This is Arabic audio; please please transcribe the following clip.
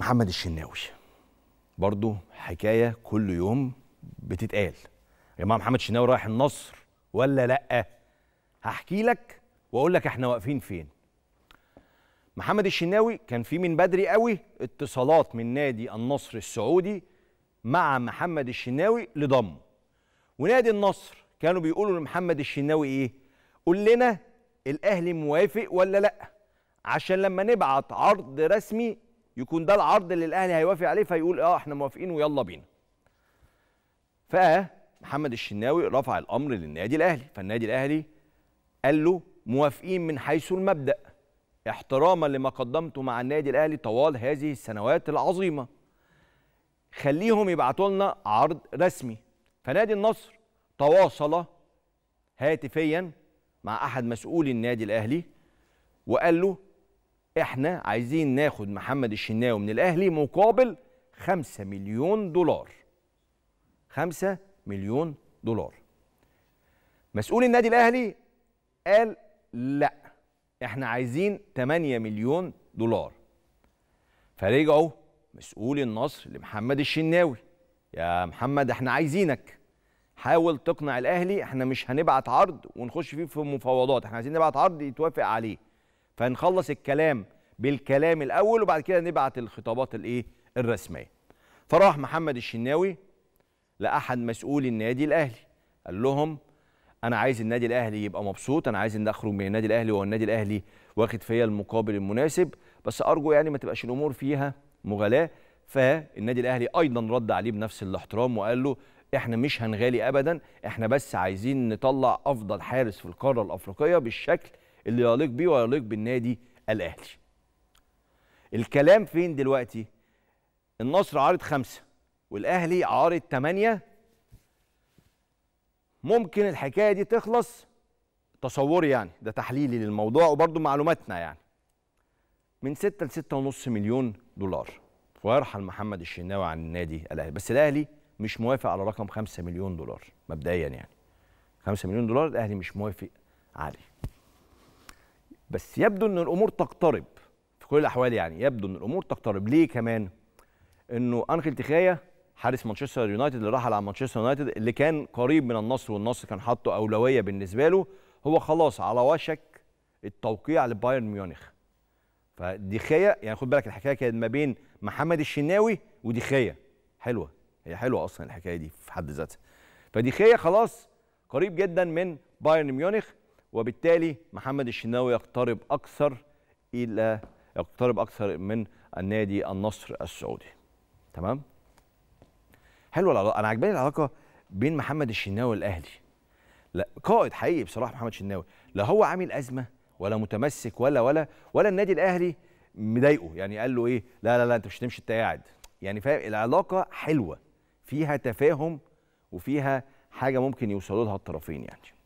محمد الشناوي برضه حكايه كل يوم بتتقال يا جماعه محمد الشناوي رايح النصر ولا لا هحكي لك واقول لك احنا واقفين فين محمد الشناوي كان في من بدري قوي اتصالات من نادي النصر السعودي مع محمد الشناوي لضمه ونادي النصر كانوا بيقولوا لمحمد الشناوي ايه قول لنا الاهلي موافق ولا لا عشان لما نبعت عرض رسمي يكون ده العرض اللي الاهلي هيوافق عليه فيقول اه احنا موافقين ويلا بينا فمحمد الشناوي رفع الامر للنادي الاهلي فالنادي الاهلي قال له موافقين من حيث المبدا احتراما لما قدمته مع النادي الاهلي طوال هذه السنوات العظيمه خليهم يبعتوا لنا عرض رسمي فنادي النصر تواصل هاتفيا مع احد مسؤولي النادي الاهلي وقال له احنا عايزين ناخد محمد الشناوي من الاهلي مقابل 5 مليون دولار 5 مليون دولار مسؤول النادي الاهلي قال لا احنا عايزين 8 مليون دولار فرجعوا مسؤول النصر لمحمد الشناوي يا محمد احنا عايزينك حاول تقنع الاهلي احنا مش هنبعت عرض ونخش فيه في مفاوضات احنا عايزين نبعت عرض يتوافق عليه فهنخلص الكلام بالكلام الاول وبعد كده نبعت الخطابات الايه الرسميه فراح محمد الشناوي لاحد مسؤولي النادي الاهلي قال لهم انا عايز النادي الاهلي يبقى مبسوط انا عايز ان اخرج من النادي الاهلي النادي الاهلي واخد فيا المقابل المناسب بس ارجو يعني ما تبقاش الامور فيها مغالاه فالنادي الاهلي ايضا رد عليه بنفس الاحترام وقال له احنا مش هنغالي ابدا احنا بس عايزين نطلع افضل حارس في القاره الافريقيه بالشكل اللي يليق بيه ويليق بالنادي الاهلي الكلام فين دلوقتي النصر عارض خمسة والاهلي عارض ثمانية ممكن الحكايه دي تخلص تصوري يعني ده تحليلي للموضوع وبرده معلوماتنا يعني من 6 ل 6.5 مليون دولار ويرحل محمد الشناوي عن النادي الاهلي بس الاهلي مش موافق على رقم 5 مليون دولار مبدئيا يعني 5 مليون دولار الاهلي مش موافق عليه بس يبدو ان الامور تقترب في كل الاحوال يعني يبدو ان الامور تقترب ليه كمان انه انخيل تخايا حارس مانشستر يونايتد اللي راح على مانشستر يونايتد اللي كان قريب من النصر والنصر كان حاطه اولويه بالنسبه له هو خلاص على وشك التوقيع لبايرن ميونخ فديخيا يعني خد بالك الحكايه كانت ما بين محمد الشناوي وديخيا حلوه هي حلوه اصلا الحكايه دي في حد ذاتها فديخيا خلاص قريب جدا من بايرن ميونخ وبالتالي محمد الشناوي يقترب اكثر الى يقترب اكثر من النادي النصر السعودي تمام حلوه العلاقه انا عجباني العلاقه بين محمد الشناوي والاهلي لا قائد حقيقي بصراحه محمد الشناوي لا هو عامل ازمه ولا متمسك ولا ولا ولا النادي الاهلي مضايقه يعني قال له ايه لا لا لا انت مش هتمشي انت قاعد يعني فاهم العلاقه حلوه فيها تفاهم وفيها حاجه ممكن يوصلوا لها الطرفين يعني